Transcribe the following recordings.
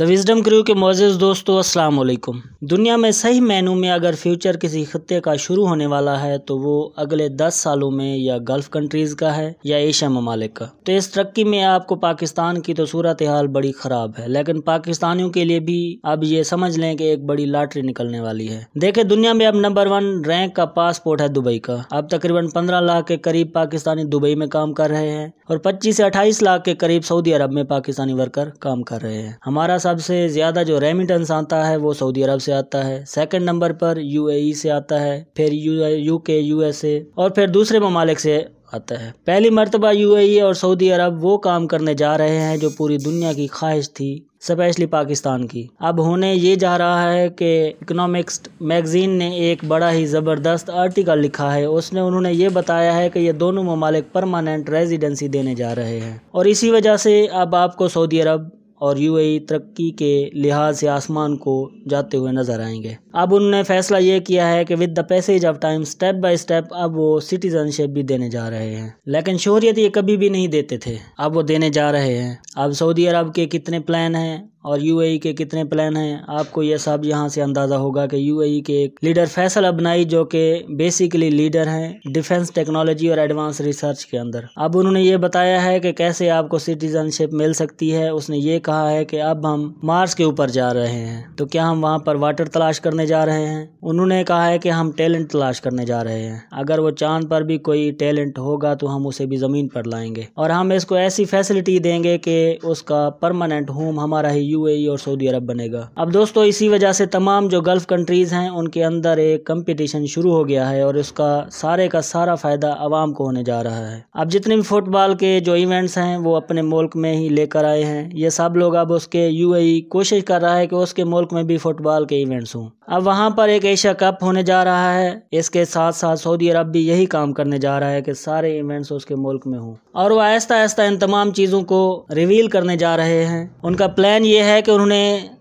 the wisdom crew के मोजेज़ दोस्तों अस्सलाम वालेकुम दुनिया में सही मेनू में अगर फ्यूचर किसी खत्े का शुरू होने वाला है तो वो अगले दस सालों में या गल्फ़ कंट्रीज़ का है या एशिया ममालिक का तो इस तरक्की में आपको पाकिस्तान की तो सूरत हाल बड़ी ख़राब है लेकिन पाकिस्तानियों के लिए भी अब ये समझ लें कि एक बड़ी लाटरी निकलने वाली है देखे दुनिया में अब नंबर वन रैंक का पासपोर्ट है दुबई का अब तकरीबन पंद्रह लाख के करीब पाकिस्तानी दुबई में काम कर रहे हैं और पच्चीस से अट्ठाईस लाख के करीब सऊदी अरब में पाकिस्तानी वर्कर काम कर रहे हैं हमारा सबसे ज़्यादा जो रेमिटेंस आता है वो सऊदी अरब से आता है सेकंड नंबर पर यूएई e से आता है फिर यू के यूएसए और फिर दूसरे ममालिक से आता है पहली मरतबा यूएई e और सऊदी अरब वो काम करने जा रहे हैं जो पूरी दुनिया की ख्वाहिश थी स्पेशली पाकिस्तान की अब होने ये जा रहा है कि इकोनॉमिक्स मैगज़ीन ने एक बड़ा ही ज़बरदस्त आर्टिकल लिखा है उसने उन्होंने ये बताया है कि ये दोनों ममालिक परमानेंट रेजिडेंसी देने जा रहे हैं और इसी वजह से अब आपको सऊदी अरब और यूएई तरक्की के लिहाज से आसमान को जाते हुए नजर आएंगे अब उन्होंने फैसला ये किया है कि with the passage of time step by step अब वो सिटीजनशिप भी देने जा रहे हैं लेकिन शोहरियत ये कभी भी नहीं देते थे अब वो देने जा रहे हैं अब सऊदी अरब के कितने प्लान हैं और यूएई e के कितने प्लान हैं आपको यह सब यहाँ से अंदाज़ा होगा कि यूएई e के एक लीडर फैसल अबनाई जो कि बेसिकली लीडर हैं डिफेंस टेक्नोलॉजी और एडवांस रिसर्च के अंदर अब उन्होंने ये बताया है कि कैसे आपको सिटीजनशिप मिल सकती है उसने ये कहा है कि अब हम मार्स के ऊपर जा रहे हैं तो क्या हम वहाँ पर वाटर तलाश करने जा रहे हैं उन्होंने कहा है कि हम टैलेंट तलाश करने जा रहे हैं अगर वो चांद पर भी कोई टैलेंट होगा तो हम उसे भी ज़मीन पर लाएंगे और हम इसको ऐसी फैसिलिटी देंगे कि उसका परमानेंट होम हमारा ही यूएई और सऊदी अरब बनेगा अब दोस्तों इसी वजह से तमाम जो गल्फ़ कंट्रीज़ हैं उनके अंदर एक कंपटीशन शुरू हो गया है और इसका सारे का सारा फ़ायदा आवाम को होने जा रहा है अब जितने भी फुटबॉल के जो इवेंट्स हैं वो अपने मुल्क में ही लेकर आए हैं ये सब लोग अब उसके यू कोशिश कर रहा है कि उसके मुल्क में भी फुटबॉल के इवेंट्स हों अब वहाँ पर एक एशिया कप होने जा रहा है इसके साथ साथ सऊदी अरब भी यही काम करने जा रहा है कि सारे इवेंट्स उसके मुल्क में हों और वह आहिस्ता आहिस्ता इन तमाम चीज़ों को रिवील करने जा रहे हैं उनका प्लान ये है कि उन्होंने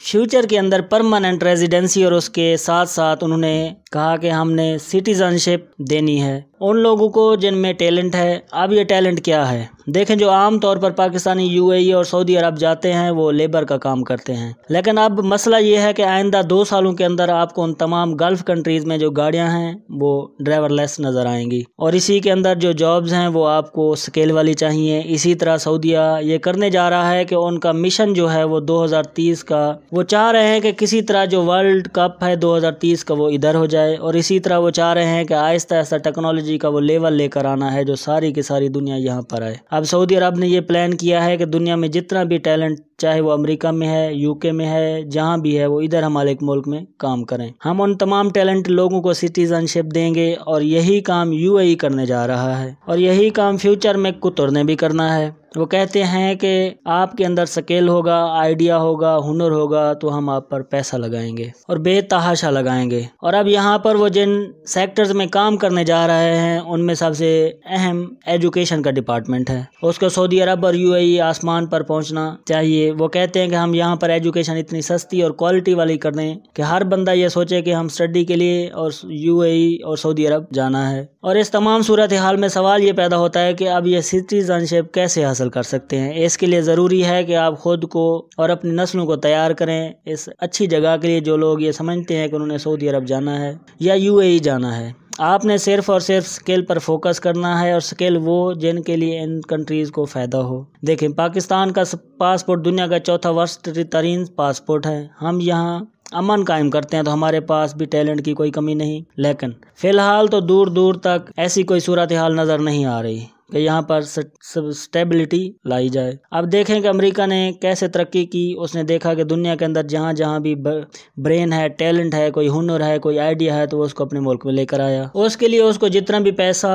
फ्यूचर के अंदर परमानेंट रेजिडेंसी और उसके साथ साथ उन्होंने कहा कि हमने सिटीज़नशिप देनी है उन लोगों को जिनमें टैलेंट है अब ये टैलेंट क्या है देखें जो आम तौर पर पाकिस्तानी यूएई और सऊदी अरब जाते हैं वो लेबर का काम करते हैं लेकिन अब मसला ये है कि आइंदा दो सालों के अंदर आपको उन तमाम गल्फ़ कंट्रीज़ में जो गाड़ियां हैं वो ड्राइवर लेस नज़र आएंगी और इसी के अंदर जो जॉब्स हैं वो आपको स्केल वाली चाहिए इसी तरह सऊदिया ये करने जा रहा है कि उनका मिशन जो है वो दो का वो चाह रहे हैं कि किसी तरह जो वर्ल्ड कप है दो का वो इधर हो जाए और इसी तरह वो चाह रहे हैं कि आहिस्ता आहिस्ता टेक्नोलॉजी टेक्नोलॉजी का वो लेवल लेकर आना है जो सारी की सारी दुनिया यहाँ पर आए अब सऊदी अरब ने ये प्लान किया है कि दुनिया में जितना भी टैलेंट चाहे वो अमेरिका में है यूके में है जहाँ भी है वो इधर हमारे मुल्क में काम करें हम उन तमाम टैलेंट लोगों को सिटीजनशिप देंगे और यही काम यूएई e करने जा रहा है और यही काम फ्यूचर में कुतुर ने भी करना है वो कहते हैं कि आपके अंदर स्केल होगा आइडिया होगा हुनर होगा तो हम आप पर पैसा लगाएंगे और बेतहाशा लगाएंगे और अब यहाँ पर वो जिन सेक्टर्स में काम करने जा रहे हैं उनमें सबसे अहम एजुकेशन का डिपार्टमेंट है उसको सऊदी अरब और यूएई e आसमान पर पहुँचना चाहिए वो कहते हैं कि हम यहाँ पर एजुकेशन इतनी सस्ती और क्वालिटी वाली कर दें कि हर बंदा ये सोचे कि हम स्टडी के लिए और यू e और सऊदी अरब जाना है और इस तमाम सूरत हाल में सवाल ये पैदा होता है कि अब ये सिटीजनशिप कैसे हासिल कर सकते हैं इसके लिए ज़रूरी है कि आप खुद को और अपनी नस्लों को तैयार करें इस अच्छी जगह के लिए जो लोग ये समझते हैं कि उन्होंने सऊदी अरब जाना है या यू e जाना है आपने सिर्फ और सिर्फ स्केल पर फोकस करना है और स्केल वो जिनके लिए इन कंट्रीज़ को फ़ायदा हो देखें पाकिस्तान का पासपोर्ट दुनिया का चौथा वर्ष तरीन पासपोर्ट है हम यहाँ अमन कायम करते हैं तो हमारे पास भी टैलेंट की कोई कमी नहीं लेकिन फ़िलहाल तो दूर दूर तक ऐसी कोई सूरत हाल नज़र नहीं आ रही कि यहाँ पर स्टेबिलिटी लाई जाए अब देखें कि अमेरिका ने कैसे तरक्की की उसने देखा कि दुनिया के अंदर जहाँ जहाँ भी ब्रेन है टैलेंट है कोई हुनर है कोई आइडिया है तो वो उसको अपने मुल्क में लेकर आया उसके लिए उसको जितना भी पैसा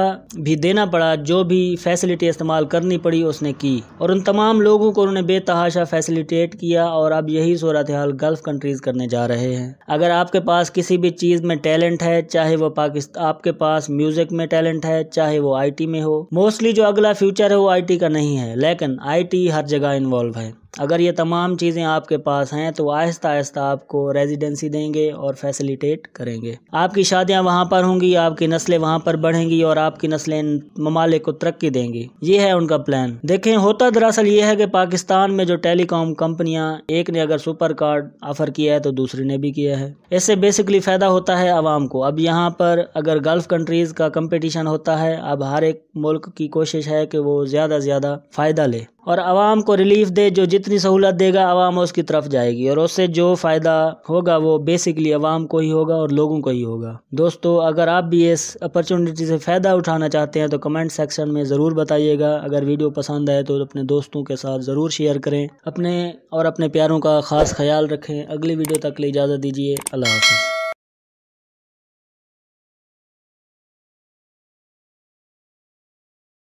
भी देना पड़ा जो भी फैसिलिटी इस्तेमाल करनी पड़ी उसने की और उन तमाम लोगों को उन्होंने बेतहाशा फैसिलिटेट किया और अब यही सूरत हाल गल्फ़ कंट्रीज़ करने जा रहे हैं अगर आपके पास किसी भी चीज़ में टैलेंट है चाहे वो पाकिस्तान आपके पास म्यूज़िक में टैलेंट है चाहे वो आई में हो मोस्टली मोस्टली जो अगला फ्यूचर है वो आईटी का नहीं है लेकिन आईटी हर जगह इन्वॉल्व है अगर ये तमाम चीज़ें आपके पास हैं तो आहिस्ता आहिस्ता आपको रेजिडेंसी देंगे और फैसिलिटेट करेंगे आपकी शादियां वहाँ पर होंगी आपकी नस्लें वहाँ पर बढ़ेंगी और आपकी नस्लें ममालिक को तरक्की देंगी ये है उनका प्लान देखें होता दरअसल ये है कि पाकिस्तान में जो टेलीकॉम कंपनियाँ एक ने अगर सुपर कार्ड ऑफर किया है तो दूसरी ने भी किया है इससे बेसिकली फ़ायदा होता है आवाम को अब यहाँ पर अगर गल्फ़ कंट्रीज़ का कम्पटिशन होता है अब हर एक मुल्क की कोशिश है कि वो ज़्यादा से ज़्यादा फ़ायदा ले और आवाम को रिलीफ दे जो जितनी सहूलत देगा आवाम उसकी तरफ जाएगी और उससे जो फ़ायदा होगा वो बेसिकली आवाम को ही होगा और लोगों को ही होगा दोस्तों अगर आप भी इस अपॉर्चुनिटी से फ़ायदा उठाना चाहते हैं तो कमेंट सेक्शन में ज़रूर बताइएगा अगर वीडियो पसंद आए तो अपने दोस्तों के साथ ज़रूर शेयर करें अपने और अपने प्यारों का ख़ास ख्याल रखें अगली वीडियो तक लिए इजाज़त दीजिए अल्लाह हाफ़